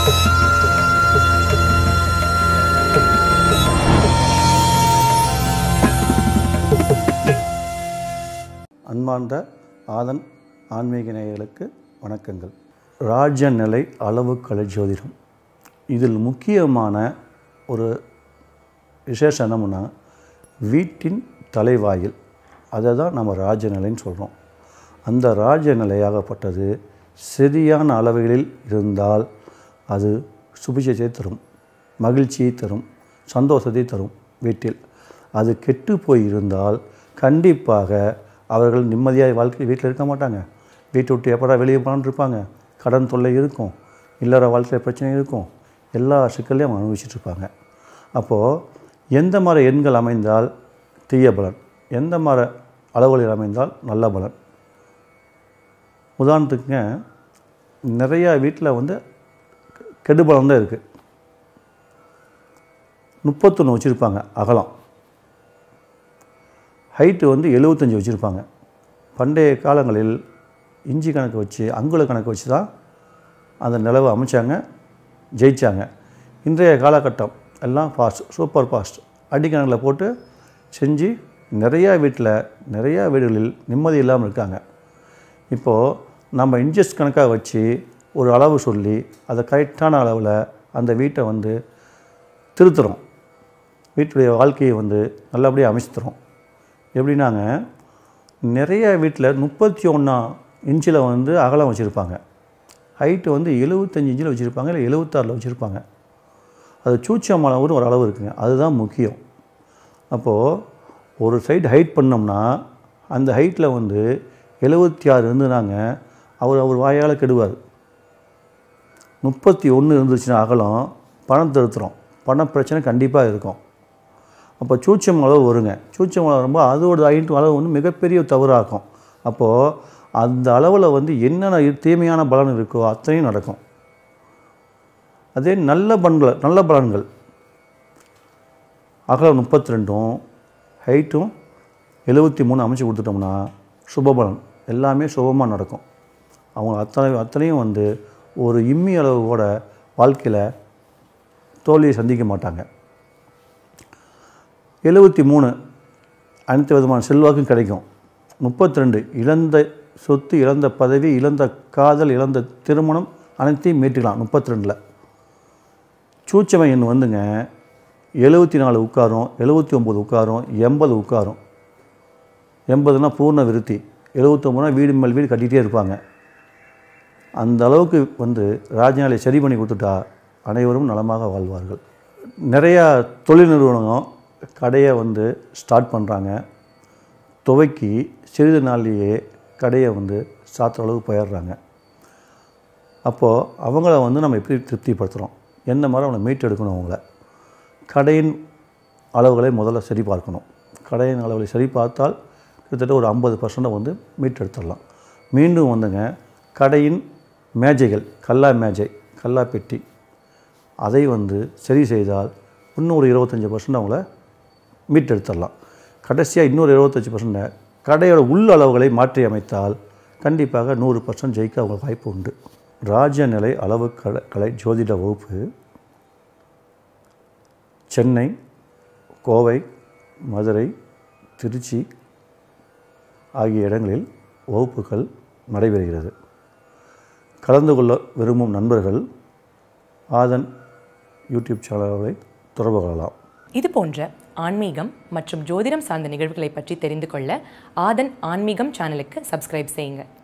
அன்பார்ந்த ஆதன் ஆன்மீக நேயர்களுக்கு வணக்கங்கள் ராஜ நிலை அளவு கலை ஜோதிடம் இதில் முக்கியமான ஒரு விசேஷம் என்னமுன்னா வீட்டின் தலைவாயில் அதை தான் நம்ம ராஜநிலைன்னு சொல்கிறோம் அந்த ராஜநிலையாகப்பட்டது சரியான அளவுகளில் இருந்தால் அது சுபிஷத்தை தரும் மகிழ்ச்சியை தரும் சந்தோஷத்தை தரும் வீட்டில் அது கெட்டு போயிருந்தால் கண்டிப்பாக அவர்கள் நிம்மதியாக வாழ்க்கை வீட்டில் இருக்க மாட்டாங்க வீட்டை விட்டு எப்படா வெளியே போனான்னு இருப்பாங்க கடன் தொல்லை இருக்கும் இல்லற வாழ்க்கையில் பிரச்சனை இருக்கும் எல்லா சிக்கல்லையும் இருப்பாங்க அப்போது எந்த மாதிரி எண்கள் அமைந்தால் தீய பலன் எந்த மாதிரி அளவுகளில் அமைந்தால் நல்ல பலன் உதாரணத்துக்குங்க நிறையா வீட்டில் வந்து கெடு பழம் தான் இருக்குது முப்பத்தொன்று வச்சுருப்பாங்க அகலம் ஹைட்டு வந்து எழுபத்தஞ்சி வச்சுருப்பாங்க பண்டைய காலங்களில் இஞ்சி கணக்கு வச்சு அங்குல கணக்கு வச்சு தான் அந்த நிலவை அமைச்சாங்க ஜெயித்தாங்க இன்றைய காலகட்டம் எல்லாம் ஃபாஸ்ட் சூப்பர் ஃபாஸ்ட் அடிக்கணக்கில் போட்டு செஞ்சு நிறையா வீட்டில் நிறையா வீடுகளில் நிம்மதி இல்லாமல் இருக்காங்க இப்போது நம்ம இன்ஜஸ்ட் கணக்காக வச்சு ஒரு அளவு சொல்லி அதை கரெக்டான அளவில் அந்த வீட்டை வந்து திருத்துறோம் வீட்டுடைய வாழ்க்கையை வந்து நல்லபடியாக அமைச்சுத்துறோம் எப்படின்னாங்க நிறைய வீட்டில் முப்பத்தி ஒன்றா இன்ச்சில் வந்து அகலம் வச்சுருப்பாங்க ஹைட்டு வந்து எழுபத்தஞ்சி இன்ச்சில் வச்சுருப்பாங்க இல்லை எழுபத்தாறில் வச்சுருப்பாங்க அது சூச்சமானவரும் ஒரு அளவு இருக்குங்க அதுதான் முக்கியம் அப்போது ஒரு சைடு ஹைட் பண்ணோம்னா அந்த ஹைட்டில் வந்து எழுபத்தி ஆறு இருந்துனாங்க அவர் அவர் வாயால் கெடுவார் முப்பத்தி ஒன்று இருந்துச்சுன்னா அகலம் பணம் திருத்துறோம் பண பிரச்சனை கண்டிப்பாக இருக்கும் அப்போ சூச்சம் அளவு வருங்க சூச்சம் அளவு வரும்போது அதோட ஐட்டு அளவு வந்து மிகப்பெரிய தவறாகும் அப்போது அந்த அளவில் வந்து என்னென்ன தீமையான பலன் இருக்கோ அத்தனையும் நடக்கும் அதே நல்ல பண்கள் நல்ல பலன்கள் அகலம் முப்பத்தி ரெண்டும் ஹைட்டும் எழுபத்தி மூணு அமைச்சு கொடுத்துட்டோம்னா சுபபலன் எல்லாமே சுபமாக நடக்கும் அவங்க அத்தனை அத்தனையும் வந்து ஒரு இம்மி அளவு கூட வாழ்க்கையில் தோல்வியை சந்திக்க மாட்டாங்க எழுபத்தி மூணு அனைத்து விதமான செல்வாக்கும் கிடைக்கும் முப்பத்தி ரெண்டு இழந்த சொத்து இழந்த பதவி இழந்த காதல் இழந்த திருமணம் அனைத்தையும் மீட்டுக்கலாம் முப்பத்தி ரெண்டில் சூச்சமை எண் வந்துங்க எழுபத்தி நாலு உட்காரும் எழுபத்தி ஒம்பது உட்காரும் எண்பது உட்காரும் எண்பதுனா பூர்ண விருத்தி எழுபத்தொம்பதுனா வீடு மேல் வீடு கட்டிகிட்டே இருப்பாங்க அந்த அளவுக்கு வந்து ராஜநிலை சரி பண்ணி கொடுத்துட்டா அனைவரும் நலமாக வாழ்வார்கள் நிறையா தொழில் நிறுவனங்கள் கடையை வந்து ஸ்டார்ட் பண்ணுறாங்க துவைக்கி சிறிது நாள்லேயே கடையை வந்து சாத்திர அளவுக்கு போயிடுறாங்க அப்போது அவங்கள வந்து நம்ம எப்படி திருப்திப்படுத்துகிறோம் என்ன மாதிரி அவங்களை மீட் எடுக்கணும் அவங்கள கடையின் அளவுகளை முதல்ல சரி பார்க்கணும் கடையின் அளவுகளை சரி பார்த்தால் கிட்டத்தட்ட ஒரு ஐம்பது பர்சண்ட்டை வந்து மீட் எடுத்துடலாம் மீண்டும் வந்துங்க கடையின் மேஜைகள் கல்லா மேஜை கல்லா பெட்டி அதை வந்து சரி செய்தால் இன்னொரு இருபத்தஞ்சி பர்சன்ட் அவங்கள மீட்டெடுத்துடலாம் கடைசியாக இன்னொரு இருபத்தஞ்சி பர்சன்ட்டை கடையோட உள்ளளவுகளை அளவுகளை மாற்றி அமைத்தால் கண்டிப்பாக நூறு பர்சன்ட் ஜெயிக்க அவங்களுக்கு வாய்ப்பு உண்டு ராஜநிலை அளவு கலை கலை ஜோதிட வகுப்பு சென்னை கோவை மதுரை திருச்சி ஆகிய இடங்களில் வகுப்புகள் நடைபெறுகிறது கலந்து கொள்ள விரும்பும் நண்பர்கள் ஆதன் யூடியூப் சேனல்களை தொடர்பு கொள்ளலாம் இது போன்ற ஆன்மீகம் மற்றும் ஜோதிடம் சார்ந்த நிகழ்வுகளை பற்றி தெரிந்து கொள்ள ஆதன் ஆன்மீகம் சேனலுக்கு சப்ஸ்கிரைப் செய்யுங்கள்